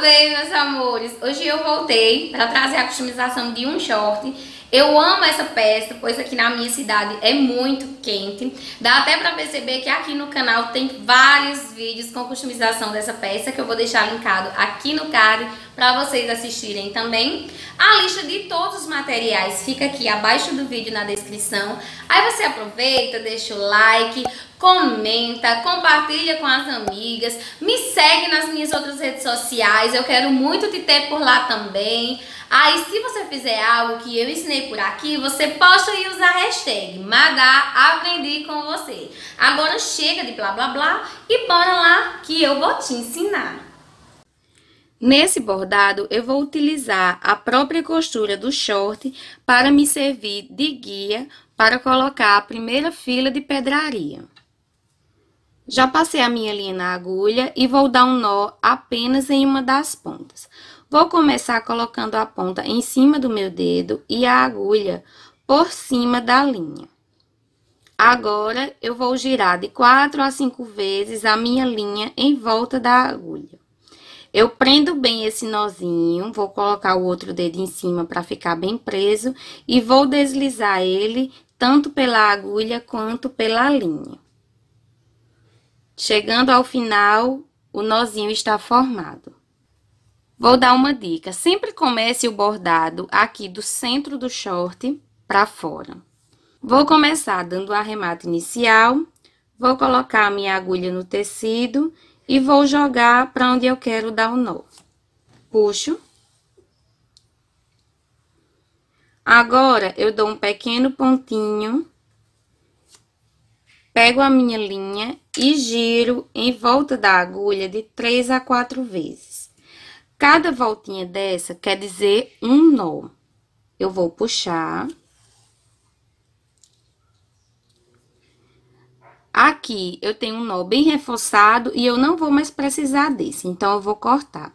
Tudo bem, meus amores? Hoje eu voltei para trazer a customização de um short. Eu amo essa peça, pois aqui na minha cidade é muito quente. Dá até para perceber que aqui no canal tem vários vídeos com customização dessa peça, que eu vou deixar linkado aqui no card para vocês assistirem também. A lista de todos os materiais fica aqui abaixo do vídeo na descrição. Aí você aproveita, deixa o like, comenta, compartilha com as amigas, me segue nas minhas outras redes sociais, eu quero muito te ter por lá também. Aí, ah, se você fizer algo que eu ensinei por aqui, você posta e usa a hashtag Madá Aprendi com você. Agora chega de blá blá blá e bora lá que eu vou te ensinar. Nesse bordado, eu vou utilizar a própria costura do short para me servir de guia para colocar a primeira fila de pedraria. Já passei a minha linha na agulha e vou dar um nó apenas em uma das pontas. Vou começar colocando a ponta em cima do meu dedo e a agulha por cima da linha. Agora, eu vou girar de quatro a cinco vezes a minha linha em volta da agulha. Eu prendo bem esse nozinho, vou colocar o outro dedo em cima para ficar bem preso e vou deslizar ele tanto pela agulha quanto pela linha. Chegando ao final, o nozinho está formado. Vou dar uma dica. Sempre comece o bordado aqui do centro do short para fora. Vou começar dando o arremate inicial, vou colocar a minha agulha no tecido e vou jogar para onde eu quero dar o nó. Puxo. Agora, eu dou um pequeno pontinho Pego a minha linha e giro em volta da agulha de 3 a 4 vezes. Cada voltinha dessa quer dizer um nó. Eu vou puxar. Aqui eu tenho um nó bem reforçado e eu não vou mais precisar desse, então eu vou cortar.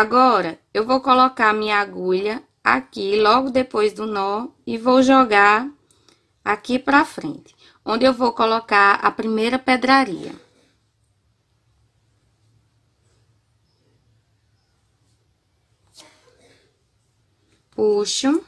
Agora, eu vou colocar minha agulha aqui logo depois do nó e vou jogar aqui pra frente, onde eu vou colocar a primeira pedraria. Puxo.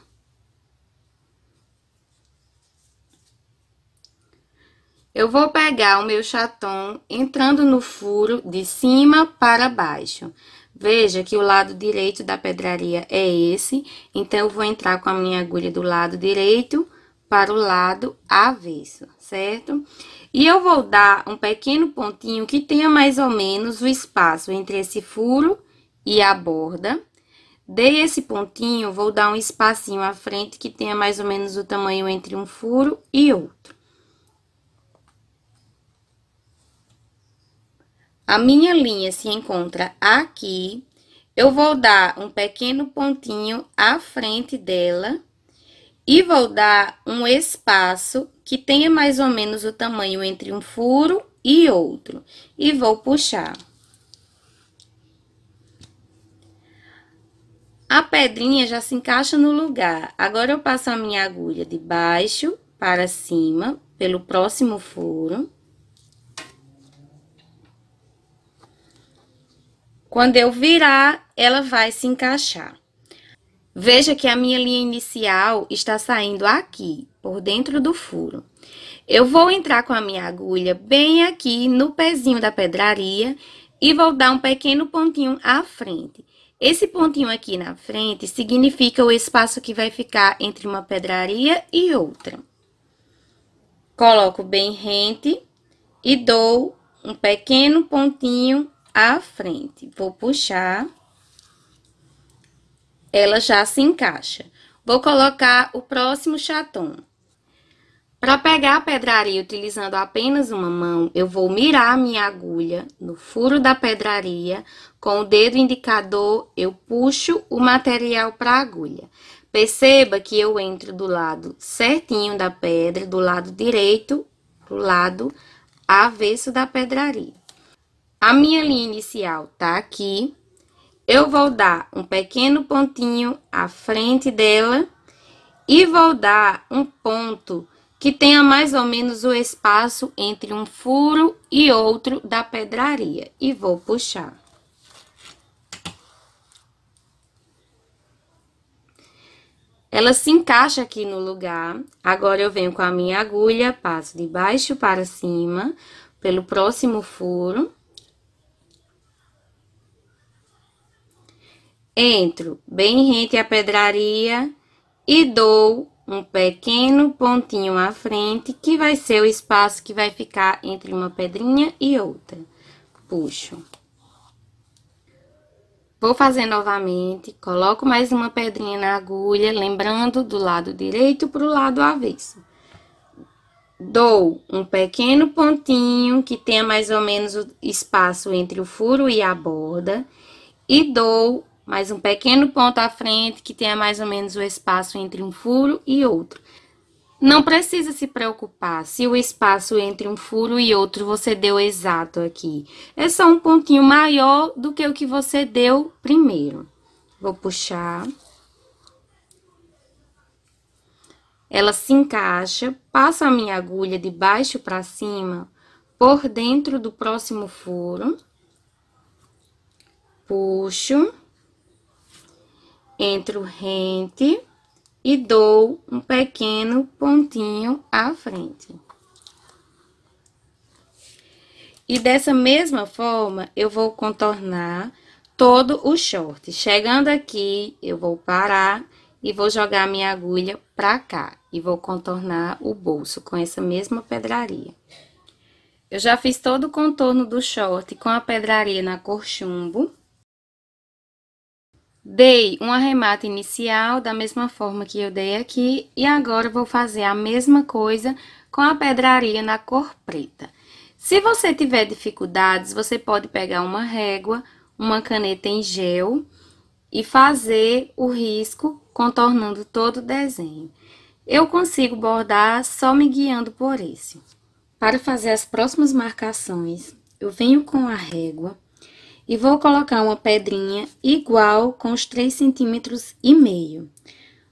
Eu vou pegar o meu chatom entrando no furo de cima para baixo. Veja que o lado direito da pedraria é esse, então eu vou entrar com a minha agulha do lado direito para o lado avesso, certo? E eu vou dar um pequeno pontinho que tenha mais ou menos o espaço entre esse furo e a borda. Dei esse pontinho, vou dar um espacinho à frente que tenha mais ou menos o tamanho entre um furo e outro. a minha linha se encontra aqui, eu vou dar um pequeno pontinho à frente dela e vou dar um espaço que tenha mais ou menos o tamanho entre um furo e outro. E vou puxar. A pedrinha já se encaixa no lugar. Agora, eu passo a minha agulha de baixo para cima, pelo próximo furo. Quando eu virar, ela vai se encaixar. Veja que a minha linha inicial está saindo aqui, por dentro do furo. Eu vou entrar com a minha agulha bem aqui no pezinho da pedraria e vou dar um pequeno pontinho à frente. Esse pontinho aqui na frente significa o espaço que vai ficar entre uma pedraria e outra. Coloco bem rente e dou um pequeno pontinho à frente. Vou puxar. Ela já se encaixa. Vou colocar o próximo chaton. Para pegar a pedraria utilizando apenas uma mão, eu vou mirar a minha agulha no furo da pedraria. Com o dedo indicador, eu puxo o material para a agulha. Perceba que eu entro do lado certinho da pedra, do lado direito, do lado avesso da pedraria. A minha linha inicial tá aqui. Eu vou dar um pequeno pontinho à frente dela e vou dar um ponto que tenha mais ou menos o espaço entre um furo e outro da pedraria. E vou puxar. Ela se encaixa aqui no lugar. Agora, eu venho com a minha agulha, passo de baixo para cima, pelo próximo furo. Entro bem rente à pedraria e dou um pequeno pontinho à frente, que vai ser o espaço que vai ficar entre uma pedrinha e outra. Puxo. Vou fazer novamente, coloco mais uma pedrinha na agulha, lembrando do lado direito para o lado avesso. Dou um pequeno pontinho, que tenha mais ou menos o espaço entre o furo e a borda, e dou mais um pequeno ponto à frente que tenha mais ou menos o espaço entre um furo e outro. Não precisa se preocupar se o espaço entre um furo e outro você deu exato aqui. É só um pontinho maior do que o que você deu primeiro. Vou puxar. Ela se encaixa, passo a minha agulha de baixo para cima por dentro do próximo furo. Puxo entro rente e dou um pequeno pontinho à frente. E dessa mesma forma, eu vou contornar todo o short. Chegando aqui, eu vou parar e vou jogar minha agulha pra cá. E vou contornar o bolso com essa mesma pedraria. Eu já fiz todo o contorno do short com a pedraria na cor chumbo. Dei um arremate inicial da mesma forma que eu dei aqui e agora vou fazer a mesma coisa com a pedraria na cor preta. Se você tiver dificuldades, você pode pegar uma régua, uma caneta em gel e fazer o risco contornando todo o desenho. Eu consigo bordar só me guiando por esse. Para fazer as próximas marcações, eu venho com a régua e vou colocar uma pedrinha igual com os 3 centímetros e meio.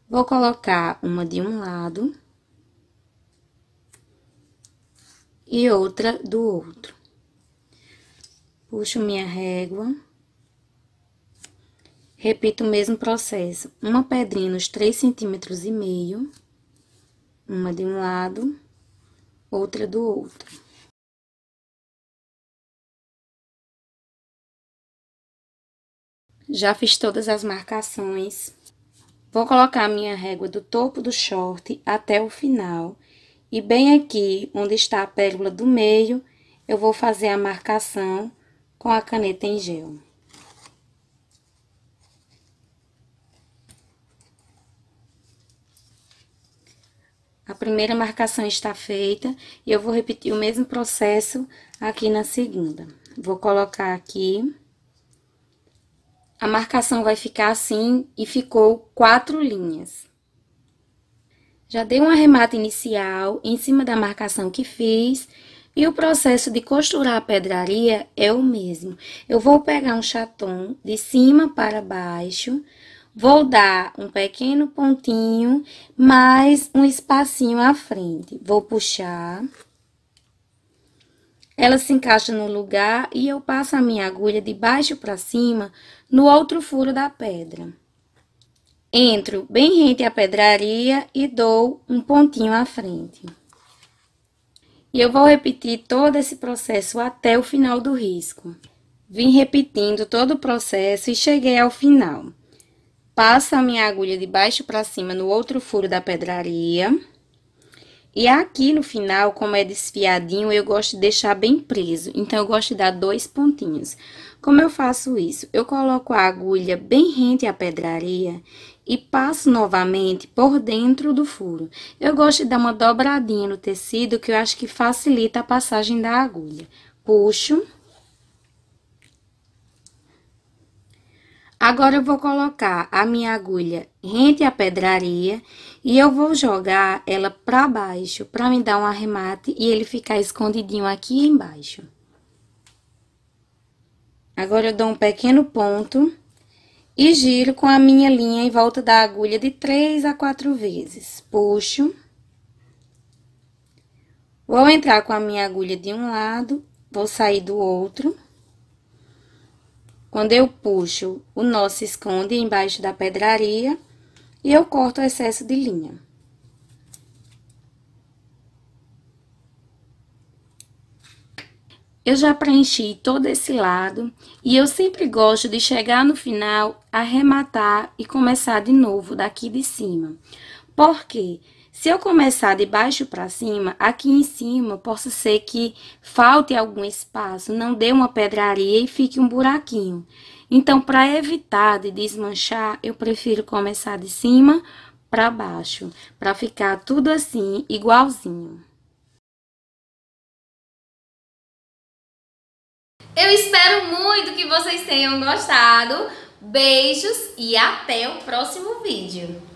Vou colocar uma de um lado e outra do outro. Puxo minha régua. Repito o mesmo processo. Uma pedrinha nos 3 centímetros e meio, uma de um lado, outra do outro. Já fiz todas as marcações. Vou colocar a minha régua do topo do short até o final. E bem aqui, onde está a pérola do meio, eu vou fazer a marcação com a caneta em gel. A primeira marcação está feita e eu vou repetir o mesmo processo aqui na segunda. Vou colocar aqui a marcação vai ficar assim e ficou quatro linhas. Já dei um arremato inicial em cima da marcação que fiz e o processo de costurar a pedraria é o mesmo. Eu vou pegar um chaton de cima para baixo, vou dar um pequeno pontinho, mais um espacinho à frente. Vou puxar... Ela se encaixa no lugar e eu passo a minha agulha de baixo para cima no outro furo da pedra. Entro bem rente à pedraria e dou um pontinho à frente. E eu vou repetir todo esse processo até o final do risco. Vim repetindo todo o processo e cheguei ao final. Passo a minha agulha de baixo para cima no outro furo da pedraria. E aqui no final, como é desfiadinho, eu gosto de deixar bem preso. Então, eu gosto de dar dois pontinhos. Como eu faço isso? Eu coloco a agulha bem rente à pedraria e passo novamente por dentro do furo. Eu gosto de dar uma dobradinha no tecido, que eu acho que facilita a passagem da agulha. Puxo Agora eu vou colocar a minha agulha rente à pedraria e eu vou jogar ela para baixo para me dar um arremate e ele ficar escondidinho aqui embaixo. Agora eu dou um pequeno ponto e giro com a minha linha em volta da agulha de três a quatro vezes. Puxo. Vou entrar com a minha agulha de um lado, vou sair do outro. Quando eu puxo, o nó se esconde embaixo da pedraria e eu corto o excesso de linha. Eu já preenchi todo esse lado e eu sempre gosto de chegar no final, arrematar e começar de novo daqui de cima. Por quê? Porque se eu começar de baixo para cima, aqui em cima, possa ser que falte algum espaço, não dê uma pedraria e fique um buraquinho. Então, para evitar de desmanchar, eu prefiro começar de cima para baixo, para ficar tudo assim, igualzinho. Eu espero muito que vocês tenham gostado. Beijos e até o próximo vídeo.